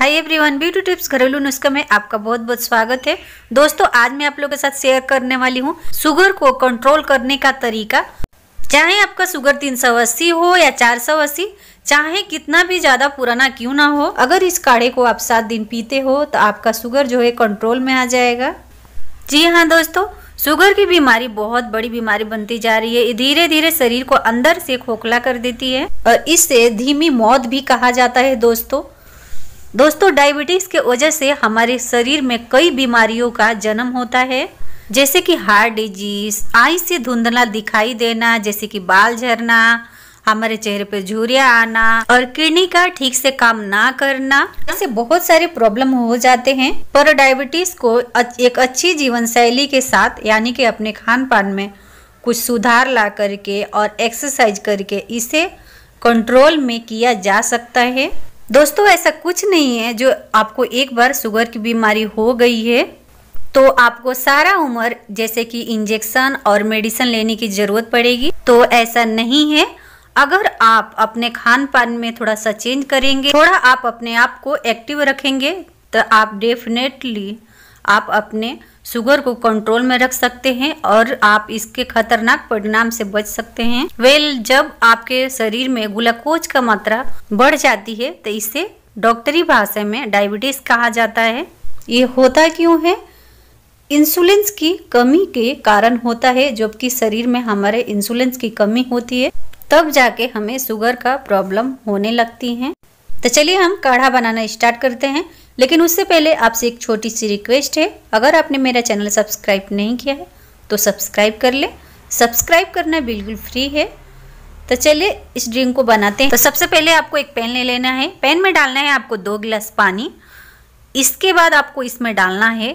hi everyone beauty tips घरेलू नुस्खा में आपका बहुत बहुत स्वागत है दोस्तों आज मैं आप लोगों के साथ शेयर करने वाली हूँ शुगर को कंट्रोल करने का तरीका चाहे आपका शुगर तीन सौ अस्सी हो या चार सौ अस्सी चाहे कितना भी ज़्यादा पुराना क्यों ना हो अगर इस काढ़े को आप सात दिन पीते हो तो आपका शुगर जो है कंट्रोल में आ जाएगा जी हाँ दोस्तों शुगर की बीमारी बहुत बड़ी बीमारी बनती जा रही है धीरे धीरे शरीर को अंदर से खोखला कर देती है और इससे धीमी मौत भी कहा जाता है दोस्तों दोस्तों डायबिटीज के वजह से हमारे शरीर में कई बीमारियों का जन्म होता है जैसे कि हार्ट डिजीज आई से धुंधला दिखाई देना जैसे कि बाल झरना हमारे चेहरे पर झुरिया आना और किडनी का ठीक से काम ना करना ऐसे बहुत सारे प्रॉब्लम हो जाते हैं पर डायबिटीज को एक अच्छी जीवन शैली के साथ यानी कि अपने खान पान में कुछ सुधार ला करके और एक्सरसाइज करके इसे कंट्रोल में किया जा सकता है दोस्तों ऐसा कुछ नहीं है जो आपको एक बार शुगर की बीमारी हो गई है तो आपको सारा उम्र जैसे कि इंजेक्शन और मेडिसिन लेने की ज़रूरत पड़ेगी तो ऐसा नहीं है अगर आप अपने खान पान में थोड़ा सा चेंज करेंगे थोड़ा आप अपने आप को एक्टिव रखेंगे तो आप डेफिनेटली आप अपने शुगर को कंट्रोल में रख सकते हैं और आप इसके खतरनाक परिणाम से बच सकते हैं वेल जब आपके शरीर में ग्लूकोज का मात्रा बढ़ जाती है तो इसे डॉक्टरी भाषा में डायबिटीज कहा जाता है ये होता क्यों है इंसुलिन की कमी के कारण होता है जबकि शरीर में हमारे इंसुलिन की कमी होती है तब जाके हमें शुगर का प्रॉब्लम होने लगती है तो चलिए हम काढ़ा बनाना स्टार्ट करते हैं लेकिन उससे पहले आपसे एक छोटी सी रिक्वेस्ट है अगर आपने मेरा चैनल सब्सक्राइब नहीं किया है तो सब्सक्राइब कर ले सब्सक्राइब करना बिल्कुल फ्री है तो चलिए इस ड्रिंक को बनाते हैं तो सबसे पहले आपको एक पैन ले लेना है पैन में डालना है आपको दो गिलास पानी इसके बाद आपको इसमें डालना है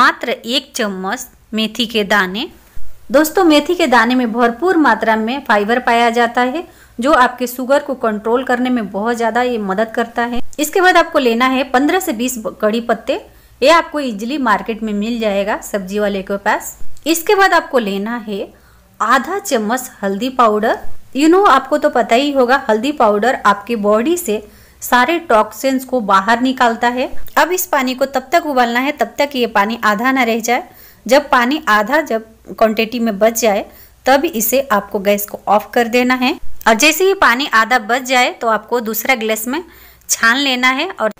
मात्र एक चम्मच मेथी के दाने दोस्तों मेथी के दाने में भरपूर मात्रा में फाइबर पाया जाता है जो आपके शुगर को कंट्रोल करने में बहुत ज़्यादा ये मदद करता है इसके बाद आपको लेना है पंद्रह से बीस कड़ी पत्ते ये आपको इजिली मार्केट में मिल जाएगा सब्जी वाले के पास इसके बाद आपको लेना है आधा चम्मच हल्दी पाउडर यू नो आपको तो पता ही होगा हल्दी पाउडर आपके बॉडी से सारे टॉक्सिन्स को बाहर निकालता है अब इस पानी को तब तक उबालना है तब तक ये पानी आधा ना रह जाए जब पानी आधा जब क्वांटिटी में बच जाए तब इसे आपको गैस को ऑफ कर देना है और जैसे ही पानी आधा बच जाए तो आपको दूसरा ग्लास में छान लेना है और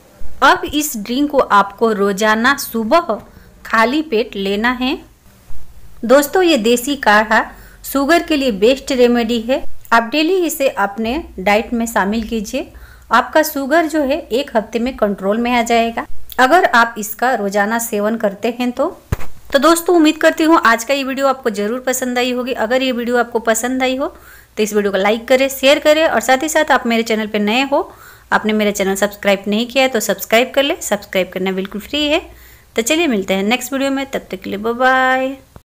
अब इस ड्रिंक को आपको रोज़ाना सुबह खाली पेट लेना है दोस्तों ये देसी काढ़ा शुगर के लिए बेस्ट रेमेडी है आप डेली इसे अपने डाइट में शामिल कीजिए आपका शुगर जो है एक हफ्ते में कंट्रोल में आ जाएगा अगर आप इसका रोज़ाना सेवन करते हैं तो तो दोस्तों उम्मीद करती हूँ आज का ये वीडियो आपको ज़रूर पसंद आई होगी अगर ये वीडियो आपको पसंद आई हो तो इस वीडियो को लाइक करें शेयर करें और साथ ही साथ आप मेरे चैनल पर नए हो आपने मेरा चैनल सब्सक्राइब नहीं किया है तो सब्सक्राइब कर ले सब्सक्राइब करना बिल्कुल फ्री है तो चलिए मिलते हैं नेक्स्ट वीडियो में तब तक के लिए बाय